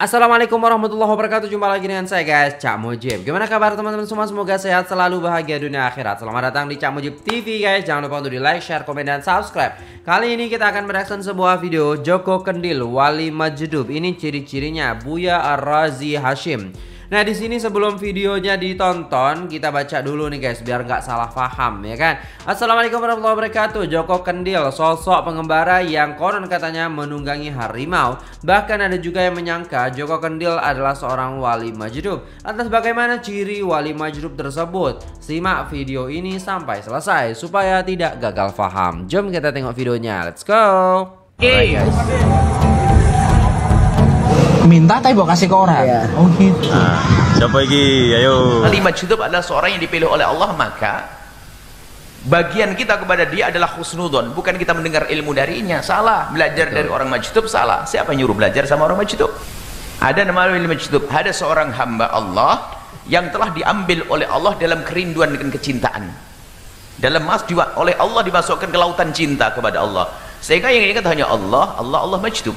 Assalamualaikum warahmatullahi wabarakatuh Jumpa lagi dengan saya guys Cak Mujib Gimana kabar teman-teman semua Semoga sehat selalu bahagia dunia akhirat Selamat datang di Cak Mujib TV guys Jangan lupa untuk di like, share, komen, dan subscribe Kali ini kita akan mereaction sebuah video Joko Kendil Wali Majdub Ini ciri-cirinya Buya Ar-Razi Hashim Nah di sini sebelum videonya ditonton kita baca dulu nih guys biar nggak salah paham ya kan. Assalamualaikum warahmatullahi wabarakatuh. Joko Kendil sosok pengembara yang konon katanya menunggangi harimau. Bahkan ada juga yang menyangka Joko Kendil adalah seorang wali majdub. Lantas bagaimana ciri wali majdub tersebut? Simak video ini sampai selesai supaya tidak gagal paham. Jom kita tengok videonya. Let's go. Alright guys minta tapi mau kasih ke orang ya. oh gitu nah, siapa lagi ayo kalimat hidup adalah seorang yang dipilih oleh Allah maka bagian kita kepada dia adalah khusnudon bukan kita mendengar ilmu darinya salah belajar Betul. dari orang majtub salah siapa nyuruh belajar sama orang majtub ada nama ilmu majdub ada seorang hamba Allah yang telah diambil oleh Allah dalam kerinduan dan kecintaan dalam mas oleh Allah dimasukkan ke lautan cinta kepada Allah sehingga yang ingat hanya Allah Allah Allah majtub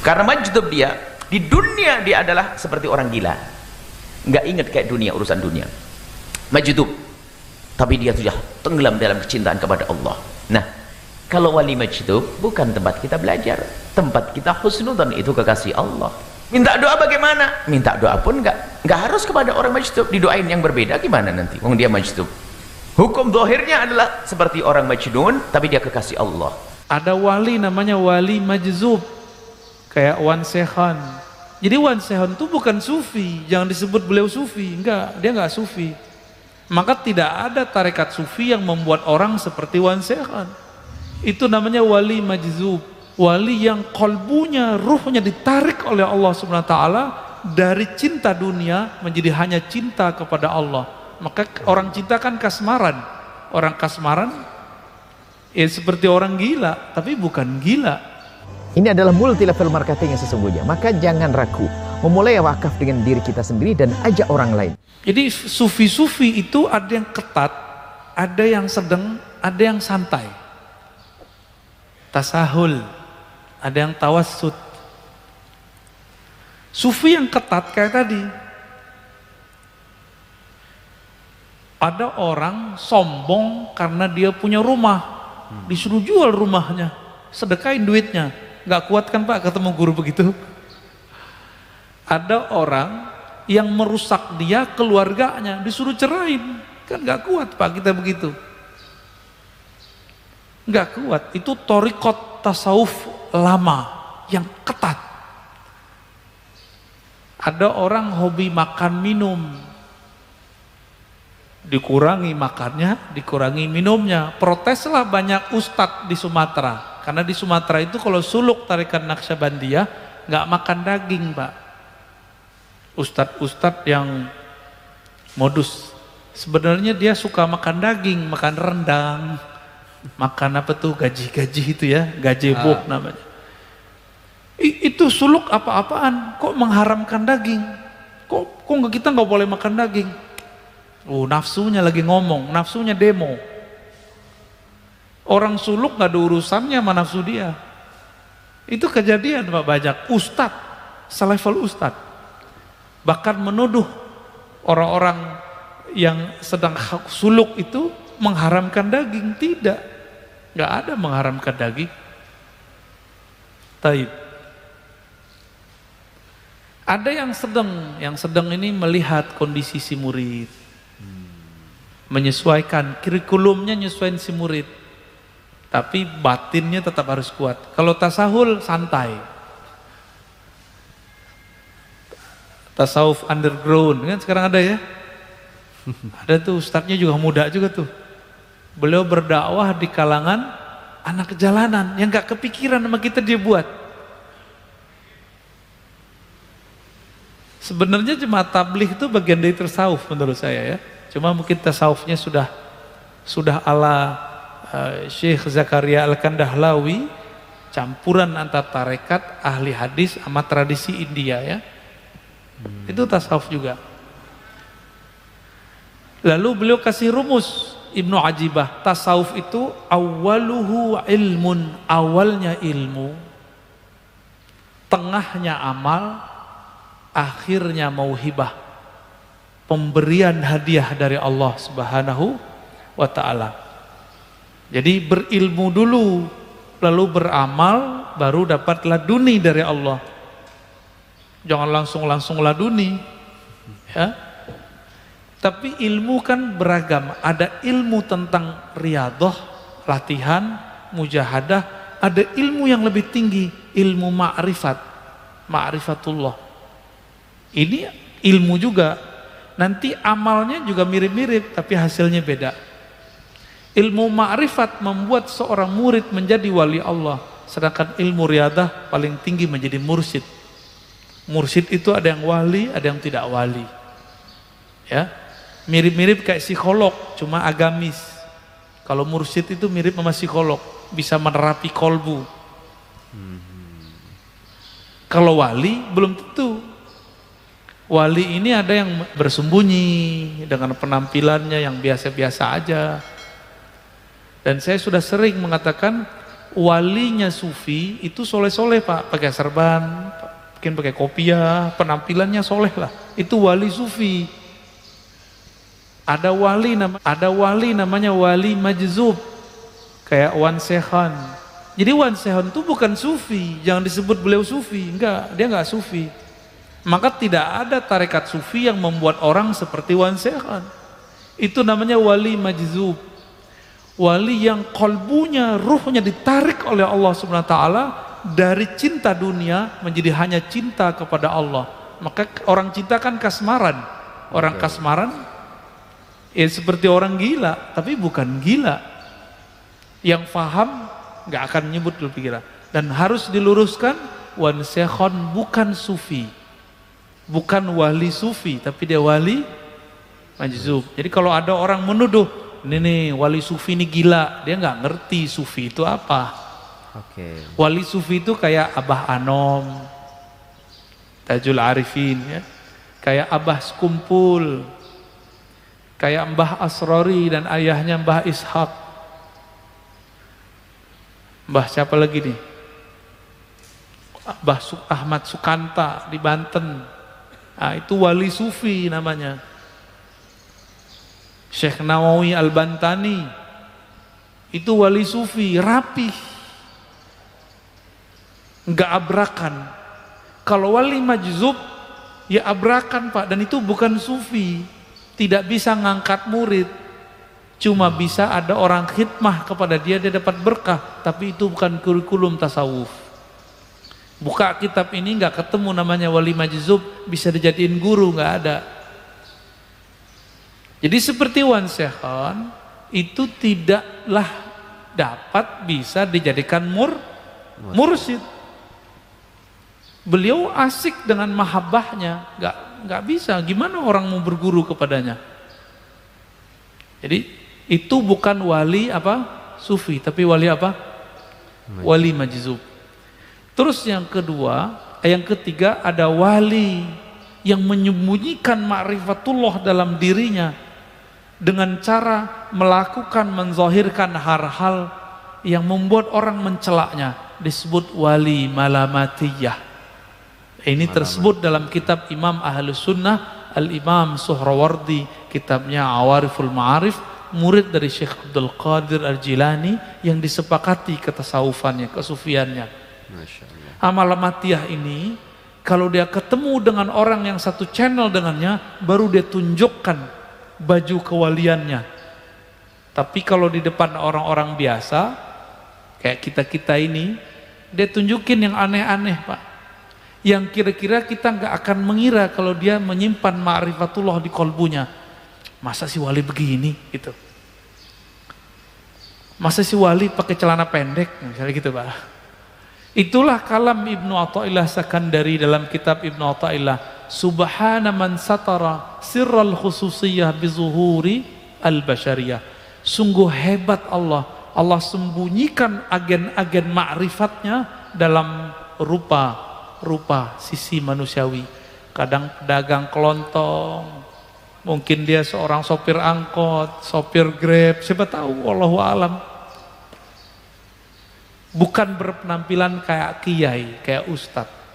karena majtub dia di dunia dia adalah seperti orang gila nggak ingat kayak dunia urusan dunia majdub tapi dia sudah tenggelam dalam kecintaan kepada Allah nah kalau wali majdub bukan tempat kita belajar tempat kita husnudan itu kekasih Allah minta doa bagaimana minta doa pun nggak nggak harus kepada orang majdub didoain yang berbeda gimana nanti wong dia majdub hukum dohirnya adalah seperti orang majnun tapi dia kekasih Allah ada wali namanya wali majzub kayak Wan Sehan jadi Wan Sehon itu bukan sufi, jangan disebut beliau sufi, enggak, dia enggak sufi. Maka tidak ada tarekat sufi yang membuat orang seperti Wan Sehon. Itu namanya wali majzub, wali yang kolbunya, ruhnya ditarik oleh Allah Subhanahu wa taala dari cinta dunia menjadi hanya cinta kepada Allah. Maka orang cinta kan kasmaran. Orang kasmaran ya seperti orang gila, tapi bukan gila ini adalah multi level marketing yang sesungguhnya. Maka jangan ragu, memulai wakaf dengan diri kita sendiri dan ajak orang lain. Jadi sufi-sufi itu ada yang ketat, ada yang sedang, ada yang santai. Tasahul, ada yang tawassut. Sufi yang ketat kayak tadi. Ada orang sombong karena dia punya rumah, disuruh jual rumahnya, sedekain duitnya Gak kuat kan pak ketemu guru begitu ada orang yang merusak dia keluarganya disuruh cerain kan gak kuat pak kita begitu gak kuat itu torikot tasawuf lama yang ketat ada orang hobi makan minum dikurangi makannya dikurangi minumnya proteslah banyak ustadz di Sumatera karena di Sumatera itu kalau suluk tarikan Naksabandiyah nggak makan daging, Pak. Ustadz-ustadz yang modus. Sebenarnya dia suka makan daging, makan rendang, makan apa tuh gaji-gaji itu ya, gaji ah. namanya. I, itu suluk apa-apaan, kok mengharamkan daging? Kok kok kita nggak boleh makan daging? Oh, nafsunya lagi ngomong, nafsunya demo. Orang suluk nggak ada urusannya sama nafsu dia. Itu kejadian Pak Bajak. Ustad selevel ustad Bahkan menuduh orang-orang yang sedang suluk itu mengharamkan daging. Tidak. Nggak ada mengharamkan daging. Taib. Ada yang sedang, yang sedang ini melihat kondisi si murid. Hmm. Menyesuaikan, kurikulumnya nyesuaikan si murid tapi batinnya tetap harus kuat. Kalau tasahul santai. Tasawuf underground kan sekarang ada ya. Ada tuh ustadznya juga muda juga tuh. Beliau berdakwah di kalangan anak jalanan yang gak kepikiran sama kita dia buat. Sebenarnya cuma tablih itu bagian dari tasawuf menurut saya ya. Cuma mungkin tasawufnya sudah sudah ala Eh, Syekh Zakaria Al-Kandahlawi campuran antara tarekat ahli hadis sama tradisi India ya hmm. itu tasawuf juga lalu beliau kasih rumus Ibnu Ajibah tasawuf itu awaluhu ilmun awalnya ilmu tengahnya amal akhirnya mauhibah pemberian hadiah dari Allah Subhanahu wa taala jadi berilmu dulu, lalu beramal, baru dapat laduni dari Allah. Jangan langsung-langsung laduni. Ya. Tapi ilmu kan beragam. Ada ilmu tentang riadoh, latihan, mujahadah. Ada ilmu yang lebih tinggi, ilmu ma'rifat. Ma'rifatullah. Ini ilmu juga. Nanti amalnya juga mirip-mirip, tapi hasilnya beda. Ilmu ma'rifat membuat seorang murid menjadi wali Allah. Sedangkan ilmu riadah paling tinggi menjadi mursyid. Mursyid itu ada yang wali, ada yang tidak wali. Ya, mirip-mirip kayak psikolog, cuma agamis. Kalau mursyid itu mirip sama psikolog, bisa menerapi kolbu. Kalau wali belum tentu. Wali ini ada yang bersembunyi dengan penampilannya yang biasa-biasa aja dan saya sudah sering mengatakan walinya sufi itu soleh-soleh pak, pakai serban, mungkin pakai kopiah, penampilannya soleh lah. Itu wali sufi. Ada wali nama, ada wali namanya wali majzub, kayak Wan Sehan. Jadi Wan Sehan itu bukan sufi, jangan disebut beliau sufi, enggak, dia enggak sufi. Maka tidak ada tarekat sufi yang membuat orang seperti Wan Sehan. Itu namanya wali majzub Wali yang kolbunya, ruhnya ditarik oleh Allah Subhanahu wa taala dari cinta dunia menjadi hanya cinta kepada Allah. Maka orang cinta kan kasmaran. Orang okay. kasmaran ya seperti orang gila, tapi bukan gila. Yang faham nggak akan nyebut dulu pikiran. Dan harus diluruskan Wan Sehon bukan sufi. Bukan wali sufi, tapi dia wali majzub. Jadi kalau ada orang menuduh ini nih wali sufi ini gila dia nggak ngerti sufi itu apa okay. wali sufi itu kayak abah anom tajul arifin ya kayak abah Skumpul, kayak mbah asrori dan ayahnya mbah ishak mbah siapa lagi nih Mbah Ahmad Sukanta di Banten. Nah, itu wali sufi namanya. Syekh Nawawi Al-Bantani itu wali sufi rapi nggak abrakan kalau wali majzub ya abrakan pak dan itu bukan sufi tidak bisa ngangkat murid cuma bisa ada orang khidmah kepada dia dia dapat berkah tapi itu bukan kurikulum tasawuf buka kitab ini nggak ketemu namanya wali majzub bisa dijadiin guru nggak ada jadi seperti Wan Sehon itu tidaklah dapat bisa dijadikan mur mursid. Beliau asik dengan mahabbahnya, nggak nggak bisa. Gimana orang mau berguru kepadanya? Jadi itu bukan wali apa sufi, tapi wali apa? Wali majizub. Terus yang kedua, eh, yang ketiga ada wali yang menyembunyikan makrifatullah dalam dirinya dengan cara melakukan menzohirkan hal-hal yang membuat orang mencelaknya disebut wali malamatiyah ini tersebut dalam kitab Imam Ahlus Sunnah Al-Imam Suhrawardi kitabnya Awariful Ma'arif murid dari Syekh Abdul Qadir Al-Jilani yang disepakati ketasawufannya, kesufiannya amal matiyah ini kalau dia ketemu dengan orang yang satu channel dengannya baru dia tunjukkan baju kewaliannya. Tapi kalau di depan orang-orang biasa, kayak kita-kita ini, dia tunjukin yang aneh-aneh Pak. Yang kira-kira kita nggak akan mengira kalau dia menyimpan ma'rifatullah di kolbunya. Masa si wali begini gitu. Masa si wali pakai celana pendek misalnya gitu Pak. Itulah kalam Ibnu Atta'illah Sakandari dalam kitab Ibnu Atta'illah subhana man satara sirral khususiyah bizuhuri al-bashariyah. Sungguh hebat Allah. Allah sembunyikan agen-agen makrifatnya dalam rupa-rupa sisi manusiawi. Kadang pedagang kelontong, mungkin dia seorang sopir angkot, sopir grab, siapa tahu, Allahu alam. Bukan berpenampilan kayak kiai, kayak ustadz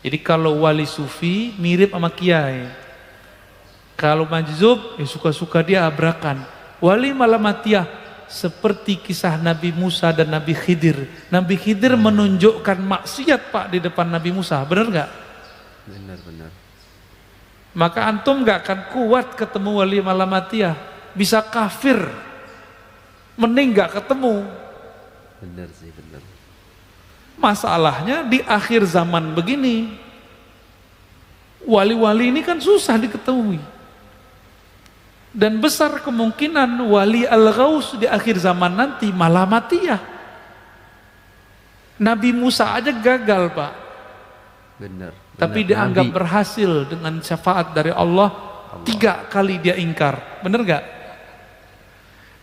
jadi kalau wali sufi mirip sama kiai. Kalau majzub ya suka-suka dia abrakan. Wali malamatiyah seperti kisah Nabi Musa dan Nabi Khidir. Nabi Khidir hmm. menunjukkan maksiat Pak di depan Nabi Musa, benar nggak? Benar, benar. Maka antum nggak akan kuat ketemu wali malamatiyah. Bisa kafir. Mending nggak ketemu. Benar sih, benar. Masalahnya di akhir zaman begini, wali-wali ini kan susah diketahui. Dan besar kemungkinan wali al-ghaus di akhir zaman nanti malah mati ya. Nabi Musa aja gagal pak. Benar. Tapi dianggap Nabi. berhasil dengan syafaat dari Allah, Allah. Tiga kali dia ingkar. Benar gak?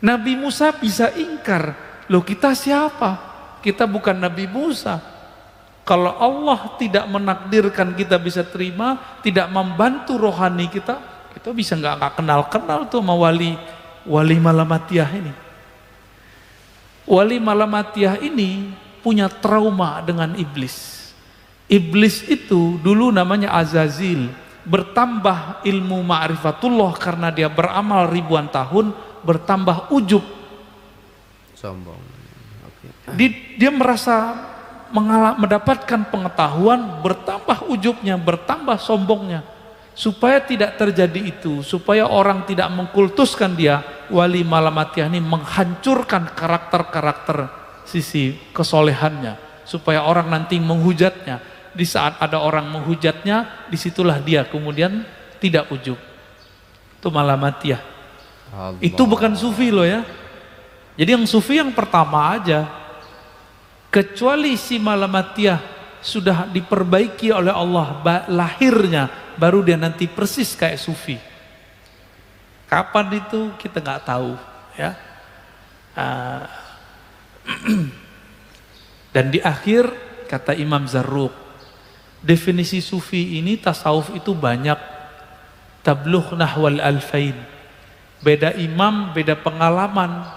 Nabi Musa bisa ingkar. Loh kita siapa? Kita bukan Nabi Musa. Kalau Allah tidak menakdirkan kita bisa terima, tidak membantu rohani kita, kita bisa nggak nggak kenal-kenal tuh sama wali wali malamatiyah ini. Wali malamatiyah ini punya trauma dengan iblis. Iblis itu dulu namanya Azazil, bertambah ilmu ma'rifatullah karena dia beramal ribuan tahun, bertambah ujub. Sombong dia merasa mengalah, mendapatkan pengetahuan, bertambah ujubnya, bertambah sombongnya. Supaya tidak terjadi itu, supaya orang tidak mengkultuskan dia, wali malamatiyah ini menghancurkan karakter-karakter sisi kesolehannya. Supaya orang nanti menghujatnya. Di saat ada orang menghujatnya, disitulah dia kemudian tidak ujub. Itu malamatiyah. Allah. Itu bukan sufi loh ya. Jadi yang sufi yang pertama aja Kecuali si malamatiah sudah diperbaiki oleh Allah lahirnya, baru dia nanti persis kayak sufi. Kapan itu kita nggak tahu, ya. Ah, dan di akhir kata Imam Zarruq, definisi sufi ini tasawuf itu banyak tabluh nahwal alfain. Beda imam, beda pengalaman,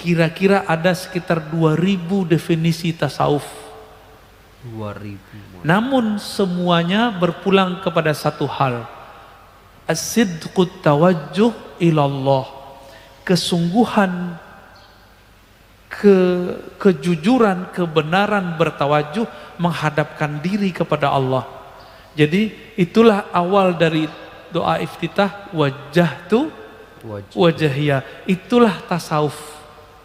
Kira-kira ada sekitar 2000 definisi tasawuf. 2000. Namun semuanya berpulang kepada satu hal. as tawajjuh ilallah. Kesungguhan ke kejujuran, kebenaran bertawajuh menghadapkan diri kepada Allah. Jadi itulah awal dari doa iftitah wajah tu wajahiyah. Ya. Itulah tasawuf.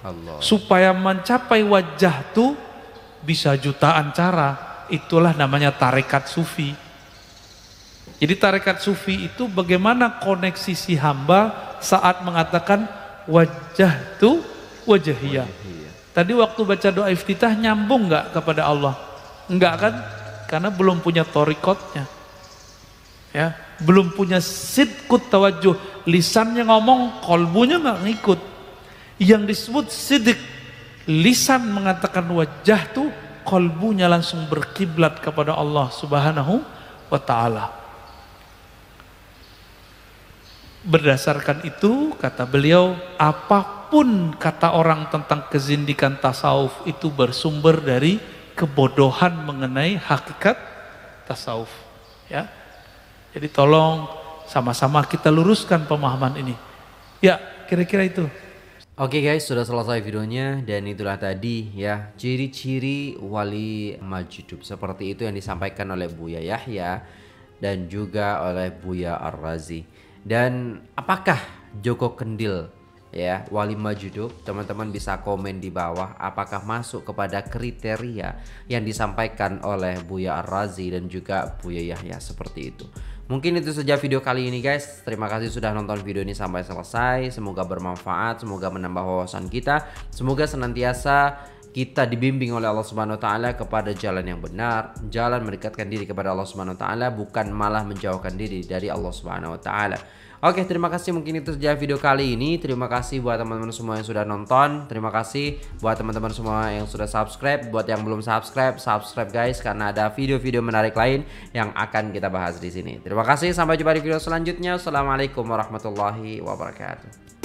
Allah. Supaya mencapai wajah tuh bisa jutaan cara. Itulah namanya tarekat sufi. Jadi tarekat sufi itu bagaimana koneksi si hamba saat mengatakan wajah tuh wajahiyah. Ya. Ya. Tadi waktu baca doa iftitah nyambung nggak kepada Allah? Nggak kan? Karena belum punya torikotnya ya belum punya sidkut tawajuh lisannya ngomong kolbunya nggak ngikut yang disebut sidik lisan mengatakan wajah tuh kolbunya langsung berkiblat kepada Allah subhanahu wa ta'ala berdasarkan itu kata beliau apapun kata orang tentang kezindikan tasawuf itu bersumber dari kebodohan mengenai hakikat tasawuf ya jadi tolong sama-sama kita luruskan pemahaman ini. Ya, kira-kira itu. Oke okay guys, sudah selesai videonya dan itulah tadi ya ciri-ciri wali majidup seperti itu yang disampaikan oleh Buya Yahya dan juga oleh Buya Ar-Razi. Dan apakah Joko Kendil ya wali majidup? teman-teman bisa komen di bawah apakah masuk kepada kriteria yang disampaikan oleh Buya Ar-Razi dan juga Buya Yahya seperti itu Mungkin itu saja video kali ini guys. Terima kasih sudah nonton video ini sampai selesai. Semoga bermanfaat, semoga menambah wawasan kita. Semoga senantiasa kita dibimbing oleh Allah Subhanahu wa taala kepada jalan yang benar, jalan mendekatkan diri kepada Allah Subhanahu wa taala bukan malah menjauhkan diri dari Allah Subhanahu wa taala. Oke, terima kasih mungkin itu saja video kali ini. Terima kasih buat teman-teman semua yang sudah nonton. Terima kasih buat teman-teman semua yang sudah subscribe. Buat yang belum subscribe, subscribe guys karena ada video-video menarik lain yang akan kita bahas di sini. Terima kasih, sampai jumpa di video selanjutnya. Assalamualaikum warahmatullahi wabarakatuh.